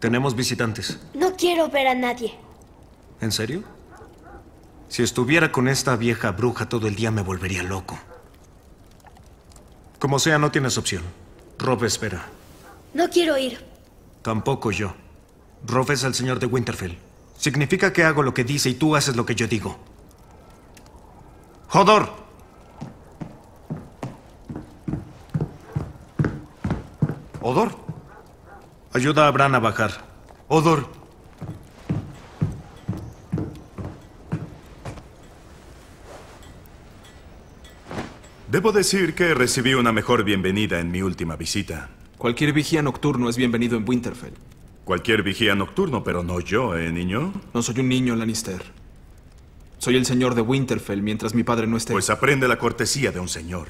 Tenemos visitantes. No quiero ver a nadie. ¿En serio? Si estuviera con esta vieja bruja todo el día me volvería loco. Como sea, no tienes opción. Rob espera. No quiero ir. Tampoco yo. Rob es el señor de Winterfell. Significa que hago lo que dice y tú haces lo que yo digo. ¡Jodor! ¿Odor? Ayuda a Bran a bajar. Odor. Debo decir que recibí una mejor bienvenida en mi última visita. Cualquier vigía nocturno es bienvenido en Winterfell. Cualquier vigía nocturno, pero no yo, ¿eh, niño? No soy un niño, Lannister. Soy el señor de Winterfell mientras mi padre no esté... Pues aprende la cortesía de un señor.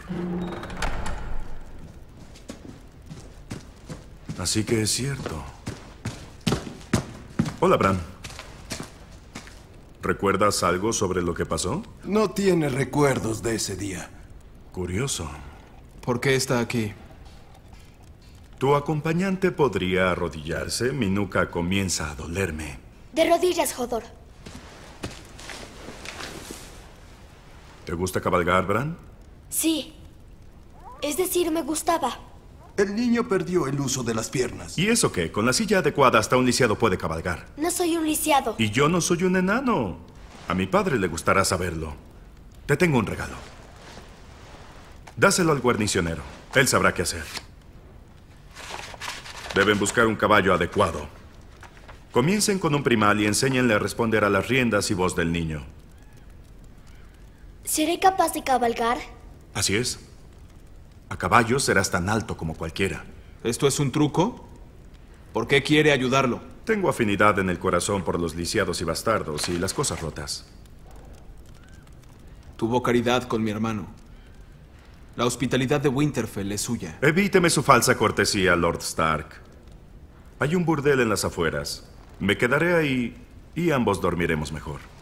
Así que es cierto. Hola, Bran. ¿Recuerdas algo sobre lo que pasó? No tiene recuerdos de ese día. Curioso. ¿Por qué está aquí? Tu acompañante podría arrodillarse. Mi nuca comienza a dolerme. De rodillas, Jodor. ¿Te gusta cabalgar, Bran? Sí. Es decir, me gustaba. El niño perdió el uso de las piernas. ¿Y eso qué? Con la silla adecuada hasta un lisiado puede cabalgar. No soy un lisiado. Y yo no soy un enano. A mi padre le gustará saberlo. Te tengo un regalo. Dáselo al guarnicionero. Él sabrá qué hacer. Deben buscar un caballo adecuado. Comiencen con un primal y enséñenle a responder a las riendas y voz del niño. ¿Seré capaz de cabalgar? Así es. A caballo serás tan alto como cualquiera. ¿Esto es un truco? ¿Por qué quiere ayudarlo? Tengo afinidad en el corazón por los lisiados y bastardos y las cosas rotas. Tuvo caridad con mi hermano. La hospitalidad de Winterfell es suya. Evíteme su falsa cortesía, Lord Stark. Hay un burdel en las afueras. Me quedaré ahí y ambos dormiremos mejor.